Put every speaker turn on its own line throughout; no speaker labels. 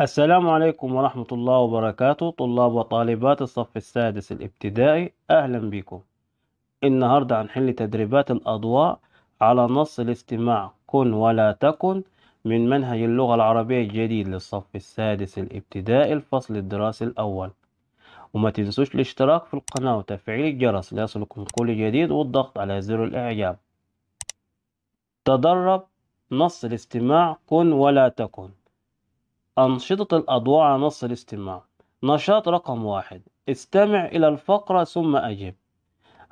السلام عليكم ورحمة الله وبركاته طلاب وطالبات الصف السادس الابتدائي أهلا بكم النهاردة هنحل تدريبات الأضواء على نص الاستماع كن ولا تكن من منهج اللغة العربية الجديد للصف السادس الابتدائي الفصل الدراسي الأول وما تنسوش الاشتراك في القناة وتفعيل الجرس ليصلكم كل جديد والضغط على زر الإعجاب تدرب نص الاستماع كن ولا تكن أنشطة الأضواء على نص الاستماع نشاط رقم واحد استمع إلى الفقرة ثم أجب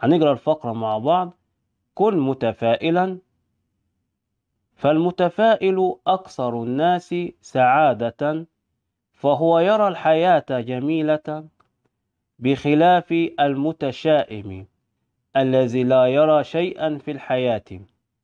هنقرأ الفقرة مع بعض كن متفائلا فالمتفائل أكثر الناس سعادة فهو يرى الحياة جميلة بخلاف المتشائم الذي لا يرى شيئا في الحياة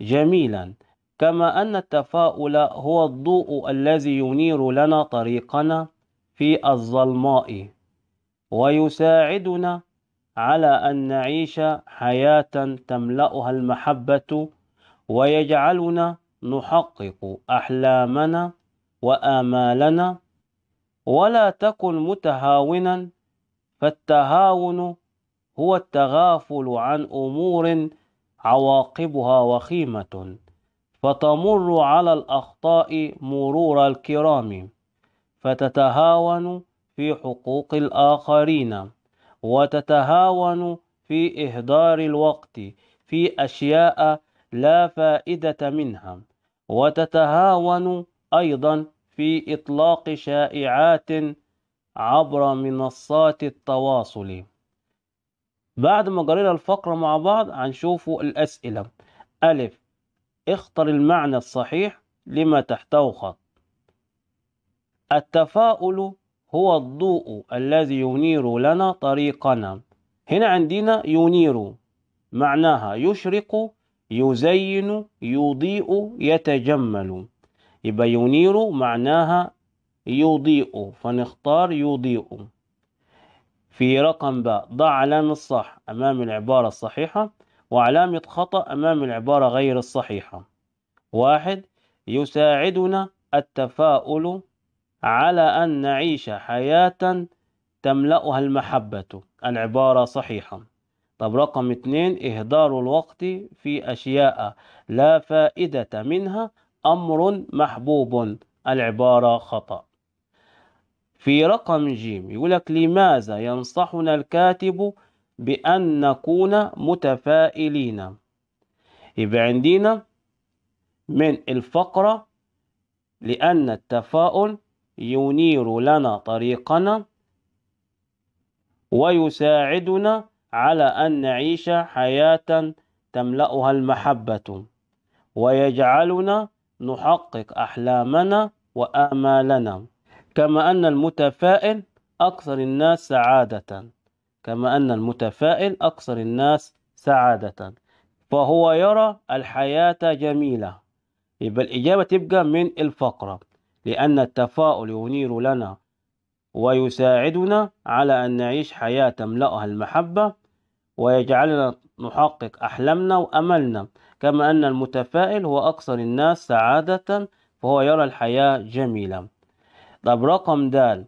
جميلا كما أن التفاؤل هو الضوء الذي ينير لنا طريقنا في الظلماء ويساعدنا على أن نعيش حياة تملأها المحبة ويجعلنا نحقق أحلامنا وآمالنا ولا تكن متهاونا فالتهاون هو التغافل عن أمور عواقبها وخيمة فتمر على الأخطاء مرور الكرام فتتهاون في حقوق الآخرين وتتهاون في إهدار الوقت في أشياء لا فائدة منها وتتهاون أيضا في إطلاق شائعات عبر منصات التواصل بعد ما قرينا الفقرة مع بعض هنشوفوا الأسئلة ألف اختر المعنى الصحيح لما تحته خط التفاؤل هو الضوء الذي ينير لنا طريقنا هنا عندنا ينير معناها يشرق يزين يضيء يتجمل يبقى ينير معناها يضيء فنختار يضيء في رقم ب ضع علامة الصح أمام العبارة الصحيحة وعلامة خطأ أمام العبارة غير الصحيحة واحد يساعدنا التفاؤل على أن نعيش حياة تملأها المحبة العبارة صحيحة طب رقم اثنين إهدار الوقت في أشياء لا فائدة منها أمر محبوب العبارة خطأ في رقم جيم يقولك لماذا ينصحنا الكاتب بأن نكون متفائلين يبقى عندنا من الفقرة لأن التفاؤل ينير لنا طريقنا ويساعدنا على أن نعيش حياة تملأها المحبة ويجعلنا نحقق أحلامنا وآمالنا كما أن المتفائل أكثر الناس سعادةً كما أن المتفائل أكثر الناس سعادة فهو يرى الحياة جميلة يبقى الإجابة تبقى من الفقرة لأن التفاؤل ينير لنا ويساعدنا على أن نعيش حياة تملأها المحبة ويجعلنا نحقق أحلامنا وأملنا كما أن المتفائل هو أكثر الناس سعادة فهو يرى الحياة جميلة طب رقم دال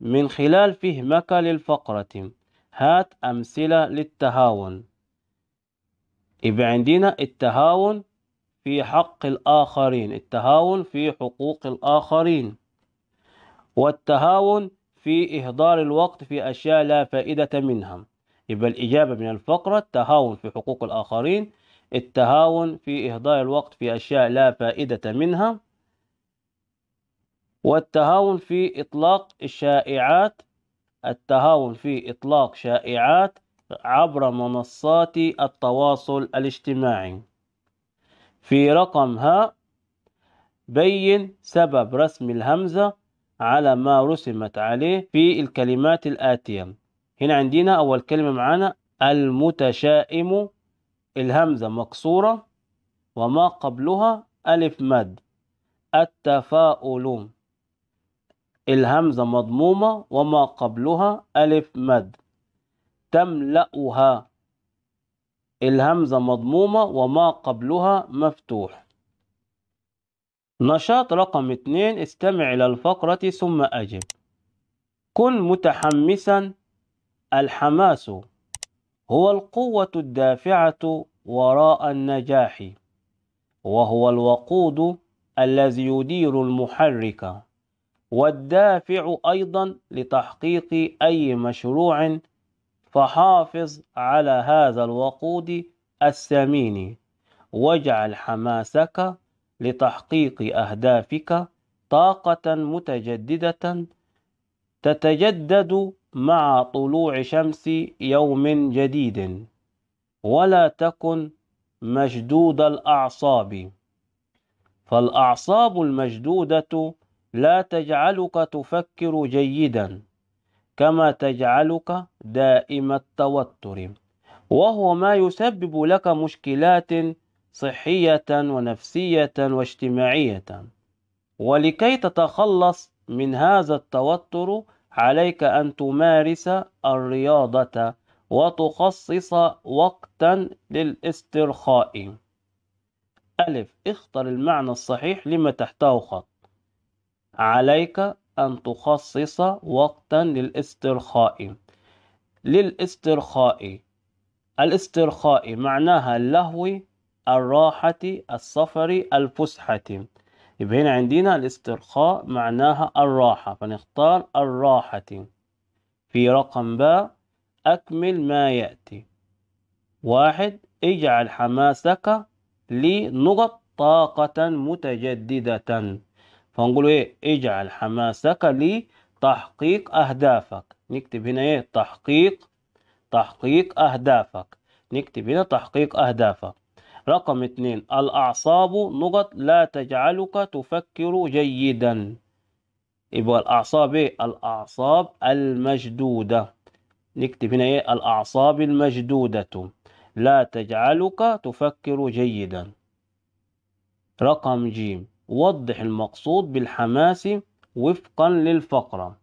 من خلال فهمك للفقرة هات أمثلة للتهاون يبقى عندنا التهاون في حق الآخرين التهاون في حقوق الآخرين والتهاون في إهدار الوقت في أشياء لا فائدة منها يبقى الإجابة من الفقرة التهاون في حقوق الآخرين التهاون في إهدار الوقت في أشياء لا فائدة منها والتهاون في إطلاق الشائعات التهاون في إطلاق شائعات عبر منصات التواصل الاجتماعي في رقم ه بين سبب رسم الهمزة على ما رسمت عليه في الكلمات الآتية هنا عندنا أول كلمة معانا المتشائم الهمزة مكسورة وما قبلها ألف مد التفاؤل الهمزة مضمومة وما قبلها ألف مد تملأها الهمزة مضمومة وما قبلها مفتوح نشاط رقم اثنين استمع إلى الفقرة ثم أجب كن متحمسا الحماس هو القوة الدافعة وراء النجاح وهو الوقود الذي يدير المحرك والدافع أيضا لتحقيق أي مشروع فحافظ على هذا الوقود الثمين واجعل حماسك لتحقيق أهدافك طاقة متجددة تتجدد مع طلوع شمس يوم جديد ولا تكن مشدود الأعصاب فالأعصاب المشدودة لا تجعلك تفكر جيدا كما تجعلك دائم التوتر وهو ما يسبب لك مشكلات صحية ونفسية واجتماعية ولكي تتخلص من هذا التوتر عليك أن تمارس الرياضة وتخصص وقتا للاسترخاء ألف اختر المعنى الصحيح لما تحته خط عليك أن تخصص وقتا للاسترخاء للاسترخاء الاسترخاء معناها اللهو الراحة السفر الفسحة يبقى هنا عندنا الاسترخاء معناها الراحة فنختار الراحة في رقم باء أكمل ما يأتي واحد اجعل حماسك لنقط طاقة متجددة فنقول ايه اجعل حماسك لتحقيق اهدافك نكتب هنا ايه تحقيق تحقيق اهدافك نكتب هنا تحقيق اهدافك رقم اتنين الاعصاب نقط لا تجعلك تفكر جيدا يبقى الاعصاب ايه الاعصاب المشدوده نكتب هنا ايه الاعصاب المشدوده لا تجعلك تفكر جيدا رقم جيم وضح المقصود بالحماس وفقا للفقرة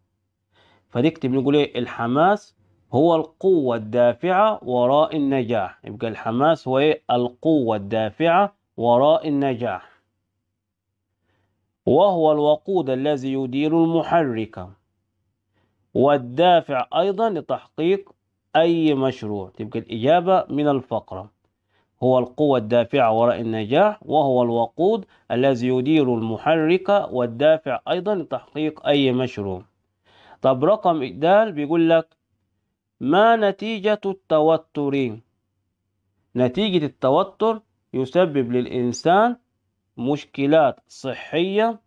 فنكتب نقول ايه الحماس هو القوة الدافعة وراء النجاح يبقى الحماس هو ايه القوة الدافعة وراء النجاح وهو الوقود الذي يدير المحرك والدافع أيضا لتحقيق أي مشروع تبقى الإجابة من الفقرة هو القوة الدافعة وراء النجاح وهو الوقود الذي يدير المحرك والدافع أيضا لتحقيق أي مشروع طب رقم إدال بيقول لك ما نتيجة التوتر نتيجة التوتر يسبب للإنسان مشكلات صحية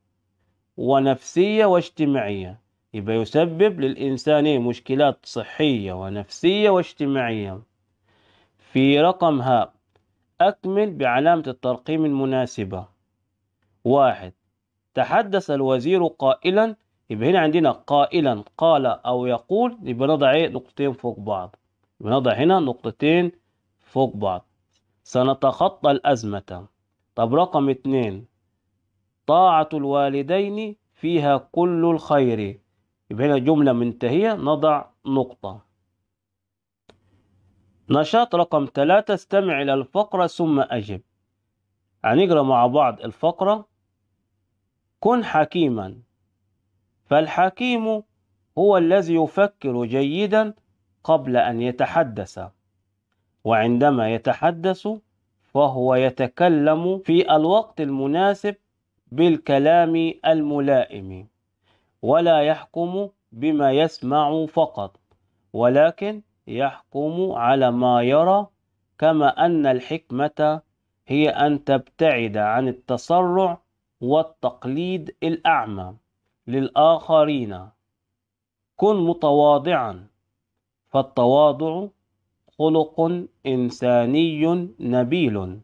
ونفسية واجتماعية يبقى يسبب للإنسان إيه؟ مشكلات صحية ونفسية واجتماعية في رقم هاب أكمل بعلامة الترقيم المناسبة واحد تحدث الوزير قائلا يبقى هنا عندنا قائلا قال أو يقول يبقى نضع إيه نقطتين فوق بعض نضع هنا نقطتين فوق بعض سنتخطى الأزمة طب رقم اتنين طاعة الوالدين فيها كل الخير يبقى هنا جملة منتهية نضع نقطة نشاط رقم ثلاثة استمع إلى الفقرة ثم أجب هنقرأ مع بعض الفقرة كن حكيما فالحكيم هو الذي يفكر جيدا قبل أن يتحدث وعندما يتحدث فهو يتكلم في الوقت المناسب بالكلام الملائم ولا يحكم بما يسمع فقط ولكن يحكم على ما يرى كما أن الحكمة هي أن تبتعد عن التسرع والتقليد الأعمى للآخرين كن متواضعا فالتواضع خلق إنساني نبيل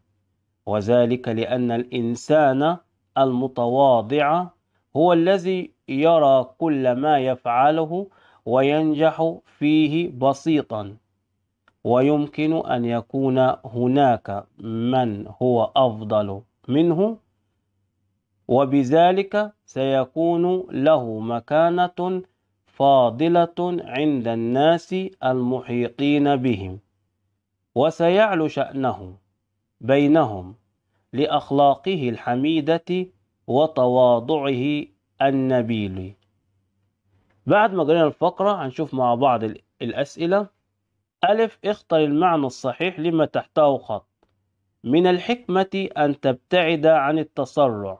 وذلك لأن الإنسان المتواضع هو الذي يرى كل ما يفعله وينجح فيه بسيطا ويمكن أن يكون هناك من هو أفضل منه وبذلك سيكون له مكانة فاضلة عند الناس المحيطين بهم وسيعلو شأنه بينهم لأخلاقه الحميدة وتواضعه النبيل بعد ما قرينا الفقرة هنشوف مع بعض الأسئلة ألف اختر المعنى الصحيح لما تحته خط من الحكمة أن تبتعد عن التسرع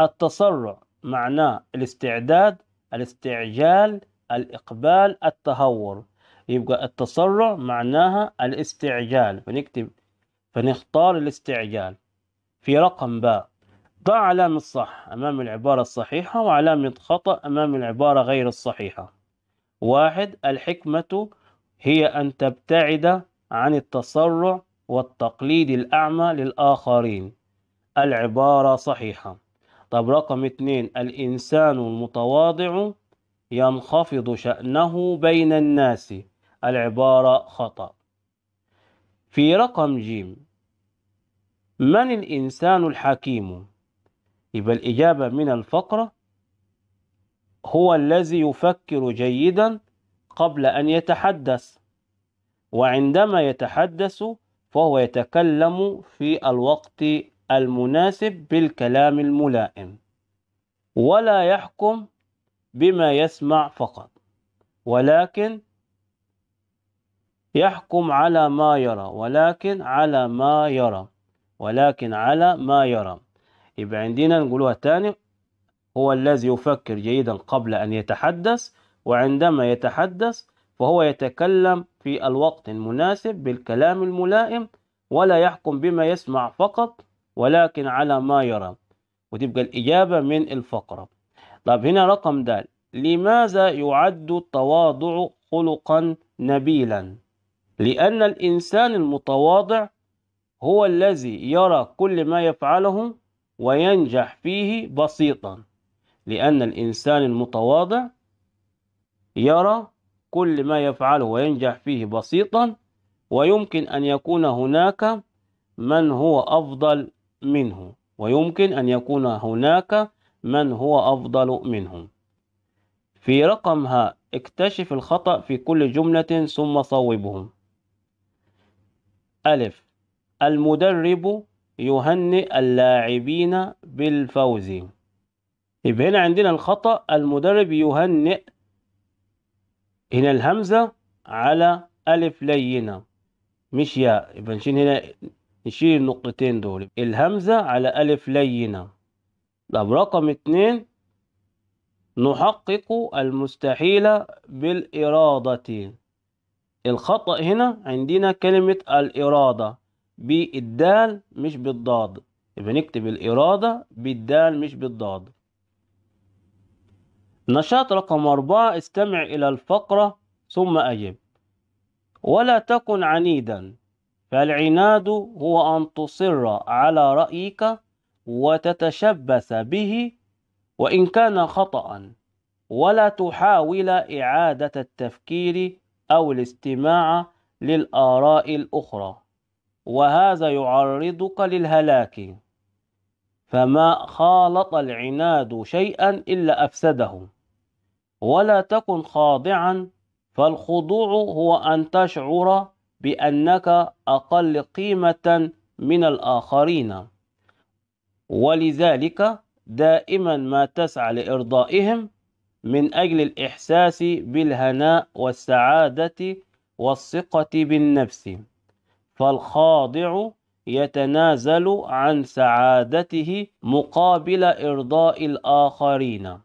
التسرع معناه الاستعداد الاستعجال الإقبال التهور يبقى التسرع معناها الاستعجال فنكتب فنختار الاستعجال في رقم باء ضع علامة صح أمام العبارة الصحيحة وعلامة خطأ أمام العبارة غير الصحيحة واحد الحكمة هي أن تبتعد عن التسرع والتقليد الأعمى للآخرين العبارة صحيحة طب رقم اثنين الإنسان المتواضع ينخفض شأنه بين الناس العبارة خطأ في رقم جيم من الإنسان الحكيم يبقى الإجابة من الفقرة هو الذي يفكر جيدا قبل أن يتحدث وعندما يتحدث فهو يتكلم في الوقت المناسب بالكلام الملائم ولا يحكم بما يسمع فقط ولكن يحكم على ما يرى ولكن على ما يرى ولكن على ما يرى يبقى عندنا نقولوها تاني هو الذي يفكر جيدا قبل أن يتحدث وعندما يتحدث فهو يتكلم في الوقت المناسب بالكلام الملائم ولا يحكم بما يسمع فقط ولكن على ما يرى وتبقى الإجابة من الفقرة طب هنا رقم دال لماذا يعد التواضع خلقا نبيلا لأن الإنسان المتواضع هو الذي يرى كل ما يفعله وينجح فيه بسيطا لأن الإنسان المتواضع يرى كل ما يفعله وينجح فيه بسيطا ويمكن أن يكون هناك من هو أفضل منه ويمكن أن يكون هناك من هو أفضل منهم في رقم ها اكتشف الخطأ في كل جملة ثم صوبهم ألف المدرب يهنئ اللاعبين بالفوز يبقى هنا عندنا الخطأ المدرب يهنئ هنا الهمزة على ألف لينة مش ياء يبقى نشيل هنا نشيل النقطتين دول الهمزة على ألف لينة طب رقم اتنين نحقق المستحيل بالإرادة الخطأ هنا عندنا كلمة الإرادة بالدال مش بالضاد يبقى نكتب الإرادة بالدال مش بالضاد نشاط رقم أربعة استمع إلى الفقرة ثم أجب ولا تكن عنيدا فالعناد هو أن تصر على رأيك وتتشبث به وإن كان خطأ ولا تحاول إعادة التفكير أو الاستماع للآراء الأخرى وهذا يعرضك للهلاك فما خالط العناد شيئا إلا أفسده ولا تكن خاضعا فالخضوع هو أن تشعر بأنك أقل قيمة من الآخرين ولذلك دائما ما تسعى لإرضائهم من أجل الإحساس بالهناء والسعادة والثقة بالنفس فالخاضع يتنازل عن سعادته مقابل إرضاء الآخرين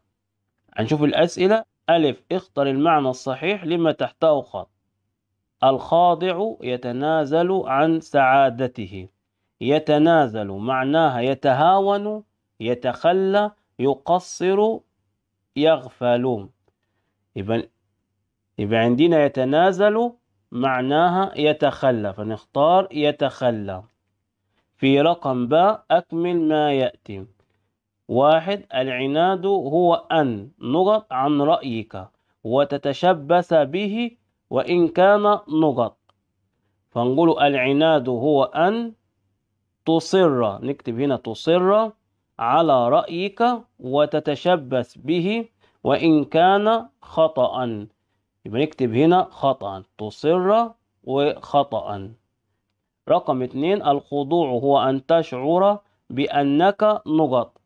هنشوف الأسئلة ألف اختر المعنى الصحيح لما تحته خط الخاضع يتنازل عن سعادته يتنازل معناها يتهاون يتخلى يقصر يغفل يبقى يبقى عندنا يتنازل معناها يتخلى فنختار يتخلى في رقم باء أكمل ما يأتي واحد العناد هو أن نقط عن رأيك وتتشبث به وإن كان نقط فنقول العناد هو أن تصر نكتب هنا تصر على رأيك وتتشبث به وإن كان خطأ يبقى نكتب هنا خطأ تصر وخطأ رقم اتنين الخضوع هو أن تشعر بأنك نقط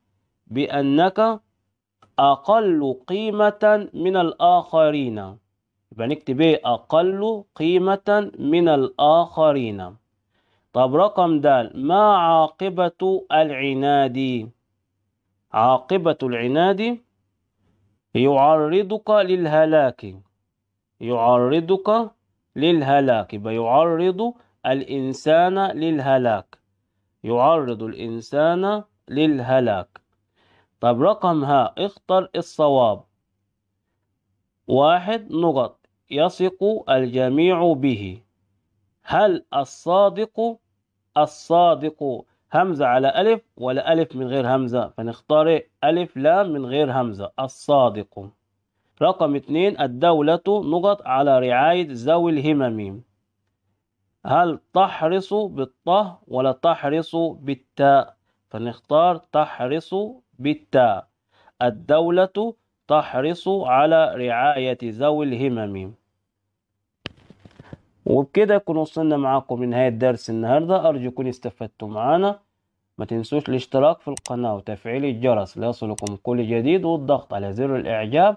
بأنك أقل قيمة من الآخرين يبقى نكتب إيه أقل قيمة من الآخرين طب رقم د ما عاقبة العناد عاقبة العناد يعرضك للهلاك يعرضك للهلاك يبقى يعرض الإنسان للهلاك يعرض الإنسان للهلاك طب رقم ها اختر الصواب واحد نقط يثق الجميع به هل الصادق الصادق همزة على ألف ولا ألف من غير همزة فنختار ألف لام من غير همزة الصادق رقم اثنين الدولة نقط على رعاية ذوي الهمم هل تحرص بالطه ولا تحرص بالتاء فنختار تحرص بالتاء الدولة تحرص على رعاية ذوي الهمم وبكده يكون وصلنا معاكم لنهاية درس النهاردة أرجو يكون استفدتوا معانا ما تنسوش الاشتراك في القناة وتفعيل الجرس ليصلكم كل جديد والضغط على زر الإعجاب